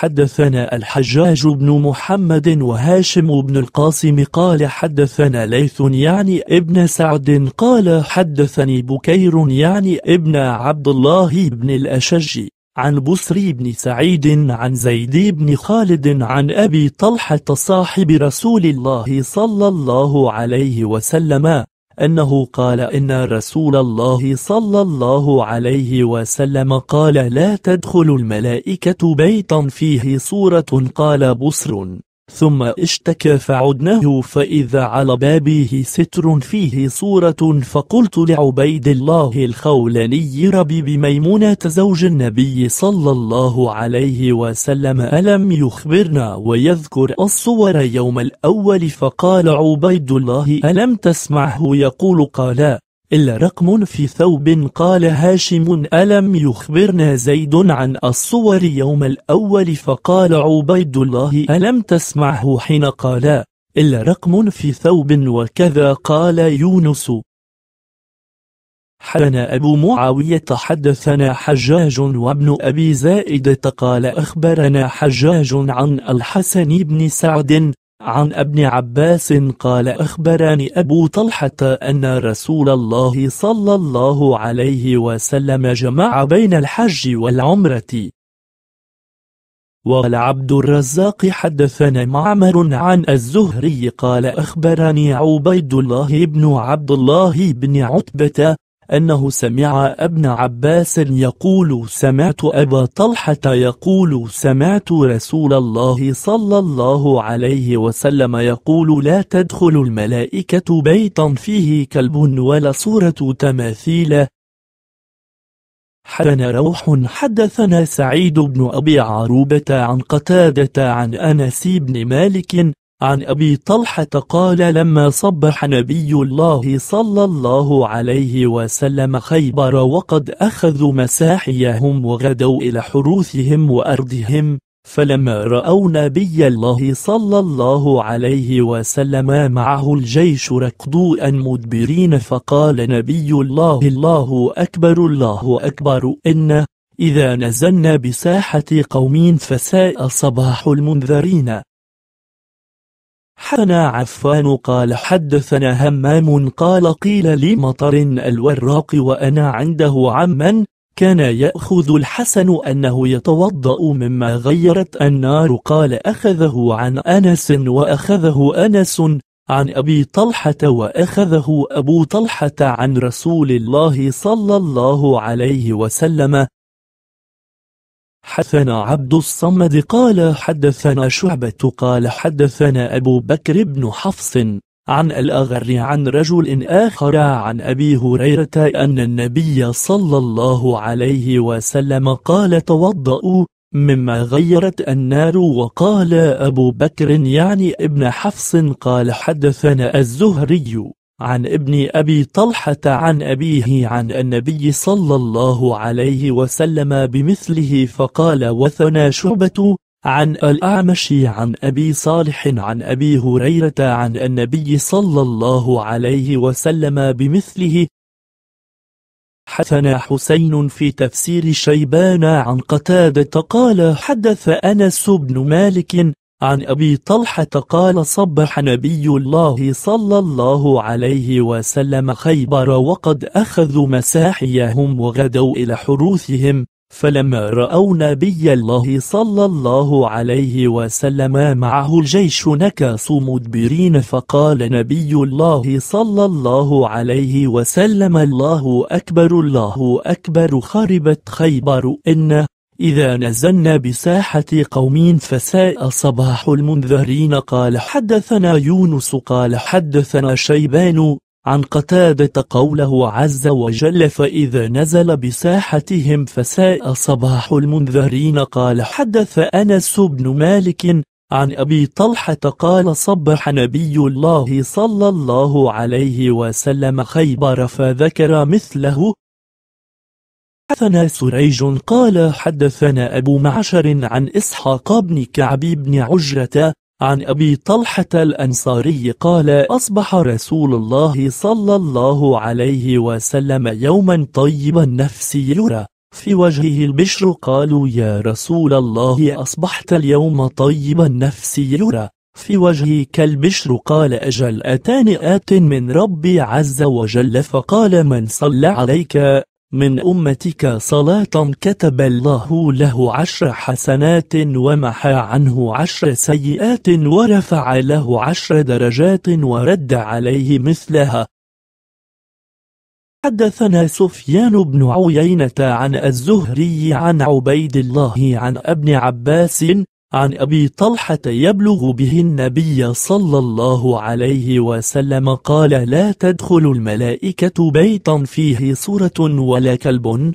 حدثنا الحجاج بن محمد وهاشم بن القاسم قال حدثنا ليث يعني ابن سعد قال حدثني بكير يعني ابن عبد الله بن الأشج عن بصري بن سعيد عن زيد بن خالد عن أبي طلحة صاحب رسول الله صلى الله عليه وسلم أنه قال إن رسول الله صلى الله عليه وسلم قال لا تدخل الملائكة بيتا فيه صورة قال بصر ثم اشتكى فعدناه فإذا على بابه ستر فيه صورة فقلت لعبيد الله الخولاني ربي بميمونة زوج النبي صلى الله عليه وسلم ألم يخبرنا ويذكر الصور يوم الأول فقال عبيد الله ألم تسمعه يقول قال إلا رقم في ثوب قال هاشم ألم يخبرنا زيد عن الصور يوم الأول فقال عبيد الله ألم تسمعه حين قال إلا رقم في ثوب وكذا قال يونس حدنا أبو معاوية حدثنا حجاج وابن أبي زائدة قال أخبرنا حجاج عن الحسن بن سعد عن ابن عباس قال أخبرني أبو طلحة أن رسول الله صلى الله عليه وسلم جمع بين الحج والعمرة وقال عبد الرزاق حدثنا معمر عن الزهري قال أخبرني عبيد الله بن عبد الله بن عتبة أنه سمع ابن عباس يقول سمعت أبا طلحة يقول سمعت رسول الله صلى الله عليه وسلم يقول لا تدخل الملائكة بيتا فيه كلب ولا صورة تماثيل حدثنا روح حدثنا سعيد بن أبي عروبة عن قتادة عن أنس بن مالك عن أبي طلحة قال لما صبح نبي الله صلى الله عليه وسلم خيبر وقد أخذوا مساحيهم وغدوا إلى حروثهم وأرضهم فلما رأوا نبي الله صلى الله عليه وسلم معه الجيش ركضوا مدبرين فقال نبي الله الله أكبر الله أكبر إن إذا نزلنا بساحة قوم فساء صباح المنذرين حدثنا عفان قال حدثنا همام قال قيل لي مطر الوراق وأنا عنده عمن كان يأخذ الحسن أنه يتوضأ مما غيرت النار قال أخذه عن أنس وأخذه أنس عن أبي طلحة وأخذه أبو طلحة عن رسول الله صلى الله عليه وسلم حدثنا عبد الصمد قال حدثنا شعبة قال حدثنا أبو بكر بن حفص عن الأغر عن رجل آخر عن أبي هريرة أن النبي صلى الله عليه وسلم قال توضأوا مما غيرت النار وقال أبو بكر يعني ابن حفص قال حدثنا الزهري عن ابن أبي طلحة عن أبيه عن النبي صلى الله عليه وسلم بمثله فقال وثنى شعبة عن الأعمش عن أبي صالح عن أبي هريرة عن النبي صلى الله عليه وسلم بمثله حدثنا حسين في تفسير شيبان عن قتادة قال حدث أنس بن مالك عن أبي طلحة قال صبح نبي الله صلى الله عليه وسلم خيبر وقد أخذوا مساحيهم وغدوا إلى حروثهم فلما رأوا نبي الله صلى الله عليه وسلم معه الجيش نكاسوا مدبرين فقال نبي الله صلى الله عليه وسلم الله أكبر الله أكبر خربت خيبر إن إذا نزلنا بساحة قوم فساء صباح المنذرين قال حدثنا يونس قال حدثنا شيبان عن قتادة قوله عز وجل فإذا نزل بساحتهم فساء صباح المنذرين قال حدث أنس بن مالك عن أبي طلحة قال صبح نبي الله صلى الله عليه وسلم خيبر فذكر مثله حدثنا سريج قال حدثنا أبو معشر عن إسحاق بن كعب بن عجرة عن أبي طلحة الأنصاري قال أصبح رسول الله صلى الله عليه وسلم يوما طيب النفس يرى في وجهه البشر قالوا يا رسول الله أصبحت اليوم طيب النفس يرى في وجهك البشر قال أجل أتاني آت من ربي عز وجل فقال من صلى عليك من أمتك صلاة كتب الله له عشر حسنات ومحى عنه عشر سيئات ورفع له عشر درجات ورد عليه مثلها حدثنا سفيان بن عيينة عن الزهري عن عبيد الله عن ابن عباس عن أبي طلحة يبلغ به النبي صلى الله عليه وسلم قال لا تدخل الملائكة بيتا فيه صورة ولا كلب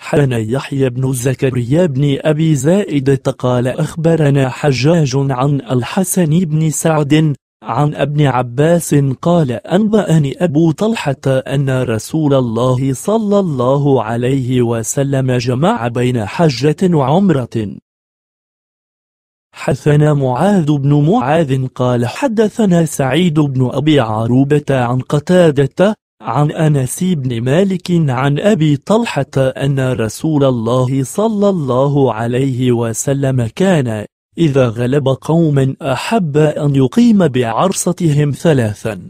حان يحيى بن زكريا بن أبي زائدة قال أخبرنا حجاج عن الحسن بن سعد عن ابن عباس قال أنبأني أبو طلحة أن رسول الله صلى الله عليه وسلم جمع بين حجة وعمرة حدثنا معاذ بن معاذ قال حدثنا سعيد بن أبي عروبة عن قتادة عن أنس بن مالك عن أبي طلحة أن رسول الله صلى الله عليه وسلم كان إذا غلب قوما أحب أن يقيم بعرصتهم ثلاثا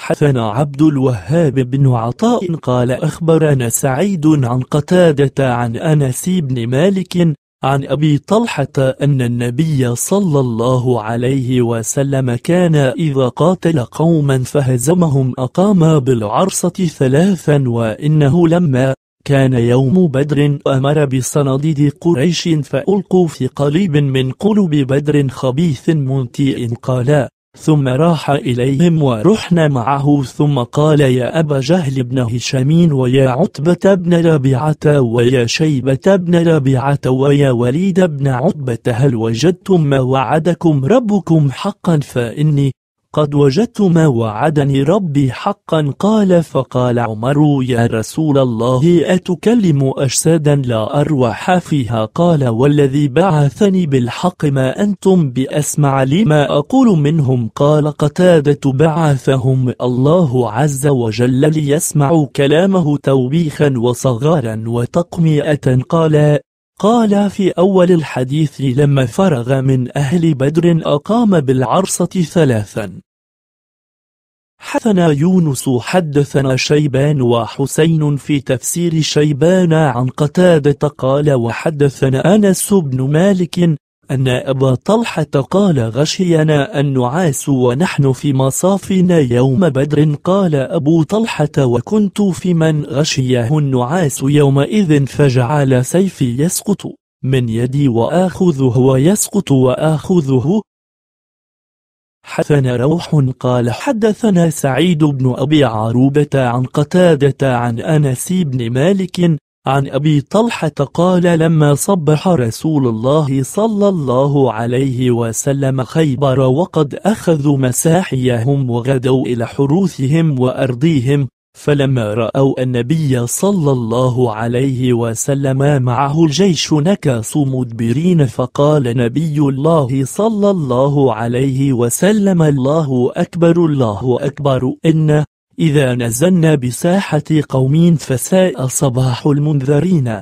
حسن عبد الوهاب بن عطاء قال أخبرنا سعيد عن قتادة عن أنس بن مالك عن أبي طلحة أن النبي صلى الله عليه وسلم كان إذا قاتل قوما فهزمهم أقام بالعرصة ثلاثا وإنه لما كان يوم بدر أمر بصناديد قريش فألقوا في قليب من قلوب بدر خبيث منتئ قالا ثم راح إليهم ورحنا معه ثم قال يا أبا جهل بن هشامين ويا عتبة بن ربيعة ويا شيبة بن ربيعة ويا وليد بن عتبة هل وجدتم ما وعدكم ربكم حقا فإني قد وجدت ما وعدني ربي حقا قال فقال عمر يا رسول الله أتكلم أجسادا لا أرواح فيها قال والذي بعثني بالحق ما أنتم بأسمع لما أقول منهم قال قتادة بعثهم الله عز وجل ليسمعوا كلامه توبيخا وصغارا وتقمئة قال قال في أول الحديث لما فرغ من أهل بدر أقام بالعرصة ثلاثا حدثنا يونس حدثنا شيبان وحسين في تفسير شيبان عن قتادة قال وحدثنا أنس بن مالك أن أبا طلحة قال غشينا النعاس ونحن في مصافنا يوم بدر قال أبو طلحة وكنت في من غشيه النعاس يومئذ فجعل سيفي يسقط من يدي وآخذه ويسقط وآخذه حدثنا روح قال حدثنا سعيد بن أبي عروبة عن قتادة عن أنس بن مالك عن أبي طلحة قال لما صبح رسول الله صلى الله عليه وسلم خيبر وقد أخذوا مساحيهم وغدوا إلى حروثهم وأرضيهم فلما رأوا النبي صلى الله عليه وسلم معه الجيش نكاسوا مدبرين فقال نبي الله صلى الله عليه وسلم الله أكبر الله أكبر إن إذا نزلنا بساحة قوم فساء صباح المنذرين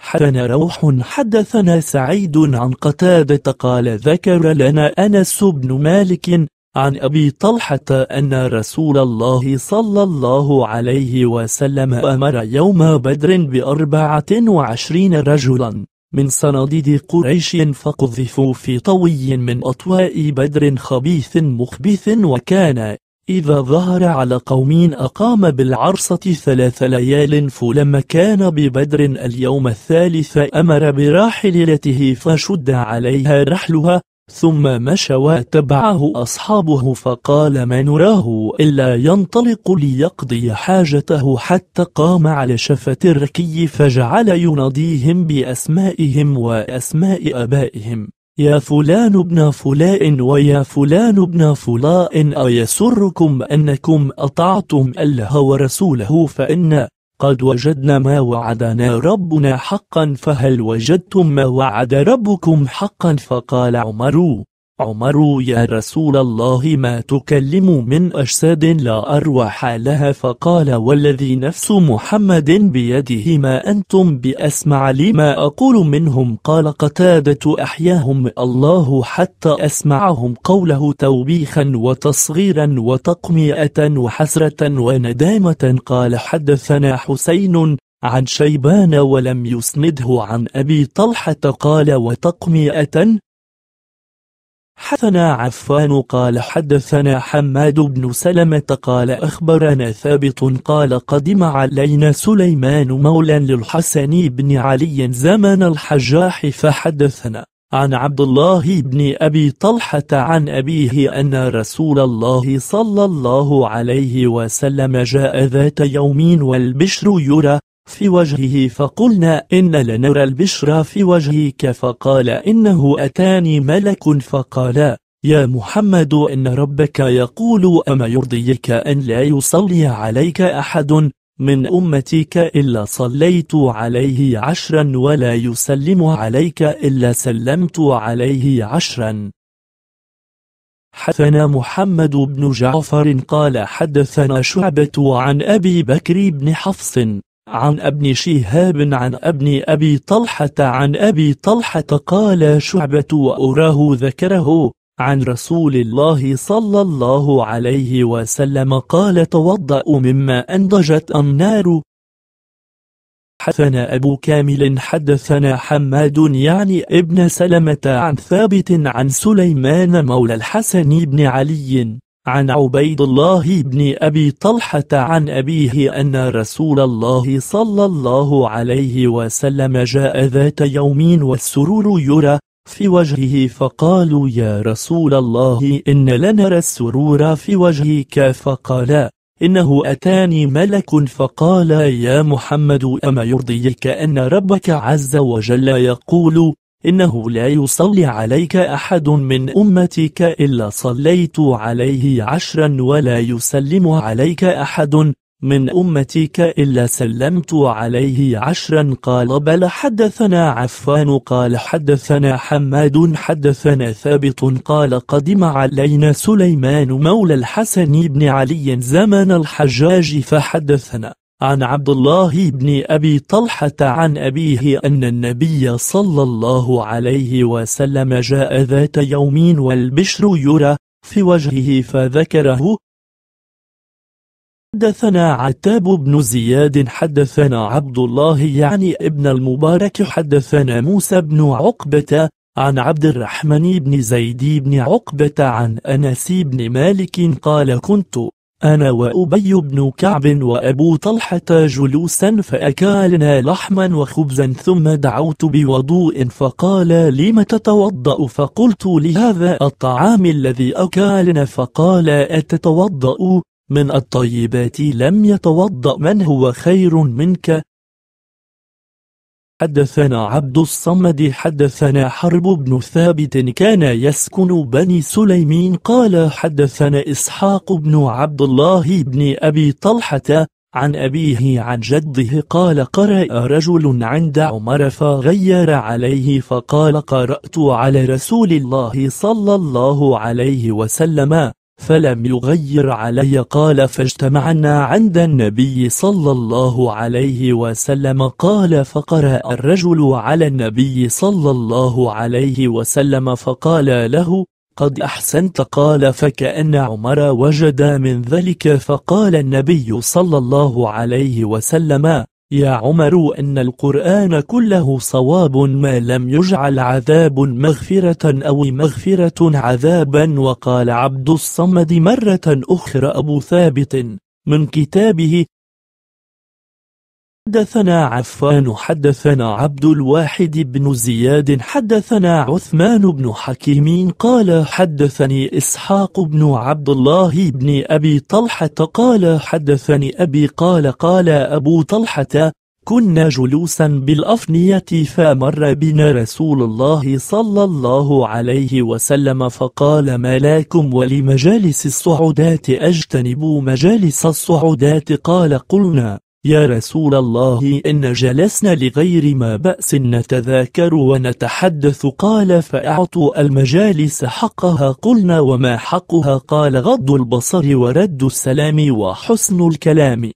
حدثنا روح حدثنا سعيد عن قتادة قال ذكر لنا أنس بن مالك عن أبي طلحة أن رسول الله صلى الله عليه وسلم أمر يوم بدر بأربعة وعشرين رجلا من صناديد قريش فقذفوا في طوي من أطواء بدر خبيث مخبث وكان إذا ظهر على قوم أقام بالعرصة ثلاث ليال فلما كان ببدر اليوم الثالث أمر براحلته فشد عليها رحلها ثم مشى واتبعه أصحابه فقال ما نراه إلا ينطلق ليقضي حاجته حتى قام على شفة الركي فجعل يناديهم بأسمائهم وأسماء أبائهم يا فلان ابن فلاء ويا فلان ابن فلاء أيسركم أنكم أطعتم الله ورسوله فإنا قد وجدنا ما وعدنا ربنا حقا فهل وجدتم ما وعد ربكم حقا فقال عمر عمر يا رسول الله ما تكلم من أجساد لا أرواح لها فقال والذي نفس محمد بيده ما أنتم بأسمع لما أقول منهم قال قتادة أحياهم الله حتى أسمعهم قوله توبيخا وتصغيرا وتقمئة وحسرة وندامة قال حدثنا حسين عن شيبان ولم يسنده عن أبي طلحة قال وتقمئة حدثنا عفان قال حدثنا حماد بن سلمة قال أخبرنا ثابت قال قدم علينا سليمان مولا للحسن بن علي زمن الحجاح فحدثنا عن عبد الله بن أبي طلحة عن أبيه أن رسول الله صلى الله عليه وسلم جاء ذات يوم والبشر يرى في وجهه فقلنا إن لنرى البشرى في وجهك فقال إنه أتاني ملك فقال يا محمد إن ربك يقول أما يرضيك أن لا يصلي عليك أحد من أمتك إلا صليت عليه عشرا ولا يسلم عليك إلا سلمت عليه عشرا حدثنا محمد بن جعفر قال حدثنا شعبة عن أبي بكر بن حفص عن ابن شهاب عن ابن أبي طلحة عن أبي طلحة قال شعبة وأراه ذكره عن رسول الله صلى الله عليه وسلم قال توضأ مما أنضجت النار حدثنا أبو كامل حدثنا حماد يعني ابن سلمة عن ثابت عن سليمان مولى الحسن بن علي عن عبيد الله بن أبي طلحة عن أبيه أن رسول الله صلى الله عليه وسلم جاء ذات يوم والسرور يرى في وجهه فقالوا يا رسول الله إن لنرى السرور في وجهك فقال إنه أتاني ملك فقال يا محمد أما يرضيك أن ربك عز وجل يقول إنه لا يصلي عليك أحد من أمتك إلا صليت عليه عشرا ولا يسلم عليك أحد من أمتك إلا سلمت عليه عشرا قال بل حدثنا عفان قال حدثنا حماد حدثنا ثابت قال قدم علينا سليمان مولى الحسن بن علي زمن الحجاج فحدثنا عن عبد الله بن أبي طلحة عن أبيه أن النبي صلى الله عليه وسلم جاء ذات يوم والبشر يرى في وجهه فذكره حدثنا عتاب بن زياد حدثنا عبد الله يعني ابن المبارك حدثنا موسى بن عقبة عن عبد الرحمن بن زيد بن عقبة عن أنس بن مالك قال كنت أنا وأبي بن كعب وأبو طلحة جلوسا فأكالنا لحما وخبزا ثم دعوت بوضوء فقال لم تتوضأ فقلت لهذا الطعام الذي أكالنا فقال أتتوضأ من الطيبات لم يتوضأ من هو خير منك حدثنا عبد الصمد حدثنا حرب بن ثابت كان يسكن بني سليمين قال حدثنا إسحاق بن عبد الله بن أبي طلحة عن أبيه عن جده قال قرأ رجل عند عمر فغير عليه فقال قرأت على رسول الله صلى الله عليه وسلم فلم يغير علي قال فاجتمعنا عند النبي صلى الله عليه وسلم قال فقرأ الرجل على النبي صلى الله عليه وسلم فقال له قد أحسنت قال فكأن عمر وجد من ذلك فقال النبي صلى الله عليه وسلم يا عمر أن القرآن كله صواب ما لم يجعل عذاب مغفرة أو مغفرة عذابا وقال عبد الصمد مرة أخرى أبو ثابت من كتابه حدثنا عفان حدثنا عبد الواحد بن زياد حدثنا عثمان بن حكيم قال حدثني إسحاق بن عبد الله بن أبي طلحة قال حدثني أبي قال قال أبو طلحة كنا جلوسا بالأفنية فمر بنا رسول الله صلى الله عليه وسلم فقال ما لكم ولمجالس الصعودات أجتنبوا مجالس الصعودات قال قلنا يا رسول الله إن جلسنا لغير ما بأس نتذاكر ونتحدث قال فأعطوا المجالس حقها قلنا وما حقها قال غض البصر ورد السلام وحسن الكلام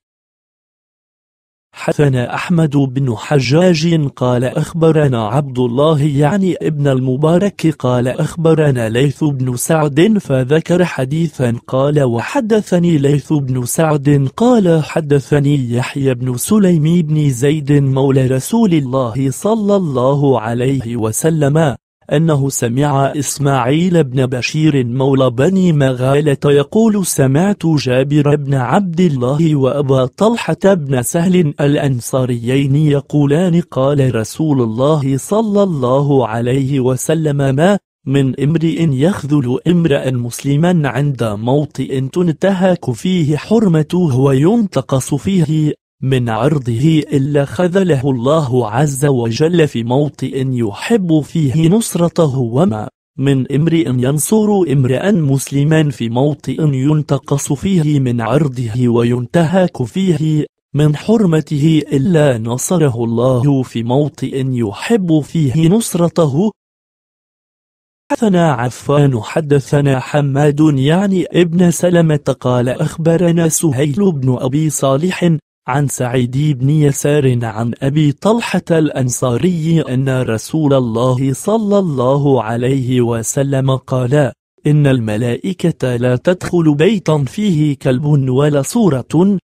حدثنا أحمد بن حجاج قال أخبرنا عبد الله يعني ابن المبارك قال أخبرنا ليث بن سعد فذكر حديثا قال وحدثني ليث بن سعد قال حدثني يحيى بن سليم بن زيد مولى رسول الله صلى الله عليه وسلم أنه سمع إسماعيل بن بشير مولى بني مغالة يقول سمعت جابر بن عبد الله وأبا طلحة بن سهل الأنصاريين يقولان قال رسول الله صلى الله عليه وسلم ما من امرئ يخذل امرأ مسلما عند موطئ تنتهك فيه حرمته وينتقص فيه من عرضه إلا خذله الله عز وجل في موطئ يحب فيه نصرته وما من امرئ ينصر امرئا مسلما في موطئ ينتقص فيه من عرضه وينتهك فيه من حرمته إلا نصره الله في موطئ يحب فيه نصرته حدثنا عفان حدثنا حماد يعني ابن سلمة قال أخبرنا سهيل بن أبي صالح عن سعيد بن يسار عن أبي طلحة الأنصاري أن رسول الله صلى الله عليه وسلم قال إن الملائكة لا تدخل بيتا فيه كلب ولا صورة